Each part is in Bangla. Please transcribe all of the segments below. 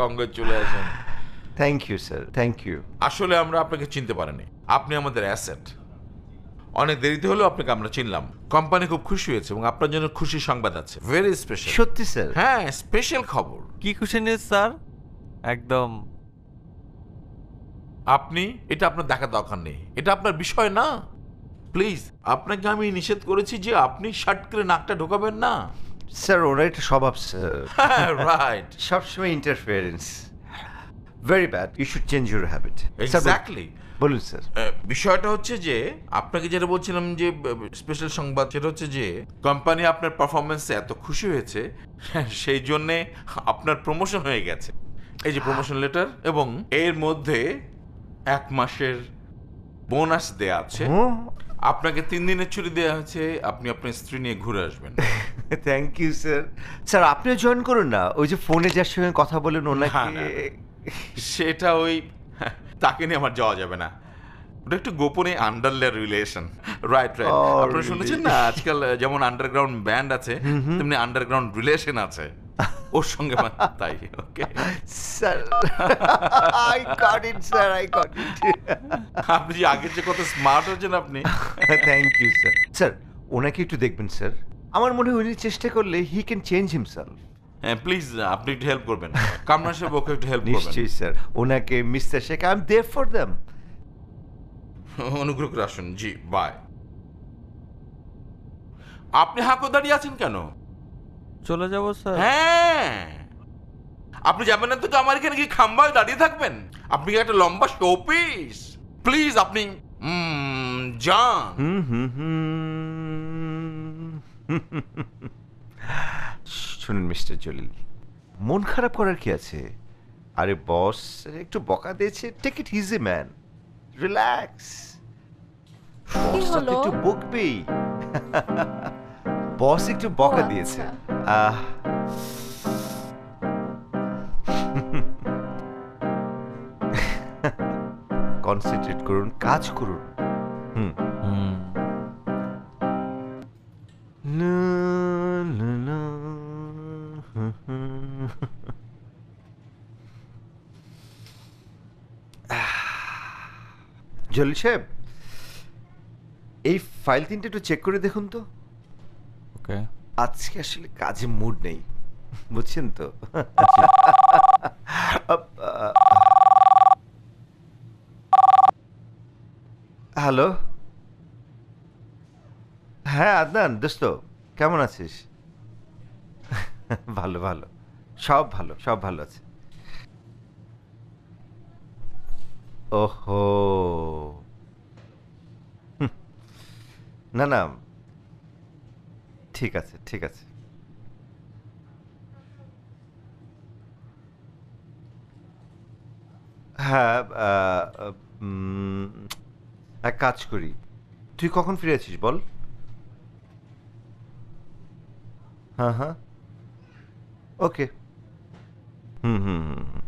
Congratulation thank you sir thank you আসলে আমরা আপনাকে চিনতে পারিনি আপনি আমাদের অ্যাসেট অনেক দেরিতে হলেও আপনাকে আমরা চিনলাম কোম্পানি খুব খুশি হয়েছে এবং আপনার জন্য খুশি সংবাদ আছে ভেরি স্পেশাল সত্যি স্যার হ্যাঁ স্পেশাল খবর কি খুশি নিয়ে স্যার একদম আপনি এটা আপনার দেখা দরকার নেই এটা আপনার বিষয় না প্লিজ আপনাকে আমি নিষেধ করেছি যে আপনি শার্ট করে নাকটা ঢোকাবেন না স্যার ওরা এটা স্বভাব স্যার রাইট সবসময় interference very bad you should change your habit exactly বলুন স্যার uh, বিষয়টা হচ্ছে যে আপনাকে যেটা বলছিলাম যে স্পেশাল সংবাদ সেটা হচ্ছে যে কোম্পানি আপনার পারফরমেন্সে এত খুশি হয়েছে সেই জন্যে আপনার প্রমোশন হয়ে গেছে এই যে প্রমোশন লেটার এবং এর মধ্যে এক মাসের বোনাস দেয়া আছে আপনাকে তিন দিনের ছুটি দেওয়া হয়েছে আপনি আপনার স্ত্রী নিয়ে ঘুরে আসবেন থ্যাংক ইউ স্যার স্যার আপনিও জয়েন করুন না ওই যে ফোনে যার সঙ্গে কথা বলেন ওনাকে সেটা ওই তাকে নিয়ে আমার যাওয়া যাবে না ওটা একটু গোপনে আন্ডারলেয়ার রিলেশন রাইট রাইট আপনারা শুনেছেন না আজকাল যেমন আন্ডারগ্রাউন্ড ব্যান্ড আছে তেমনি আন্ডারগ্রাউন্ড রিলেশন আছে ওর সঙ্গে তাই okay sir I got it sir I got it আপনি যে আগের যে কত স্মার্ট হচ্ছেন আপনি থ্যাংক ইউ স্যার স্যার ওনাকে একটু দেখবেন স্যার আমার মনে হয় উনি চেষ্টা করলে হি ক্যান চেঞ্জ হিমসেলফ হ্যাঁ প্লিজ আপনি একটু হেল্প করবেন কামনা সাহেব ওকে একটু হেল্প করবেন নিশ্চয়ই স্যার ওনাকে mister Sheikh I am there for them অনুগ্রহ করে আসুন জি বাই আপনি হাঁকো দাঁড়িয়ে আছেন কেন চলে যাবো স্যার হ্যাঁ আপনি যাবেন না তো আমার এখানে কি খাম্বায় দাঁড়িয়ে থাকবেন আপনি কি একটা লম্বা শোপিস প্লিজ আপনি হুম যান হুম হুম হুম শুনুন মিস্টার জলিল মন খারাপ করার কি আছে আরে বস একটু বকা দিয়েছে take it easy man relax তো একটু বকবেই বস একটু বকা দিয়েছে আচ্ছা। আহ কনসেন্ট্রেট করুন কাজ করুন হুম হুম La, la, la. জলিল সাহেব এই ফাইল তিনটা একটু চেক করে দেখুন তো ওকে আজকে আসলে কাজে মুড নেই বুঝছেন তো আচ্ছা। হ্যালো হ্যাঁ আদনান দোস্ত কেমন আছিস ভালো ভালো সব ভালো সব ভালো আছে ওহো না না ঠিক আছে ঠিক আছে হ্যাঁ এক কাজ করি তুই কখন ফিরে আছিস বল হ্যাঁ হ্যাঁ ওকে হুম হুম হুম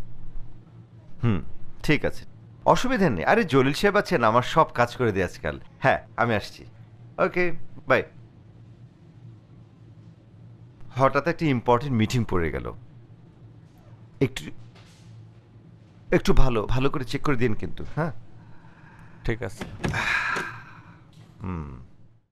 হুম ঠিক আছে অসুবিধা নেই আরে জলিল সাহেব আছেন আমার সব কাজ করে দেয় আজকাল হ্যাঁ আমি আসছি ওকে বাই হঠাৎ একটা ইম্পর্টেন্ট মিটিং পড়ে গেল একটু একটু ভালো ভালো করে চেক করে দিন কিন্তু হ্যাঁ ঠিক আছে হুম hmm.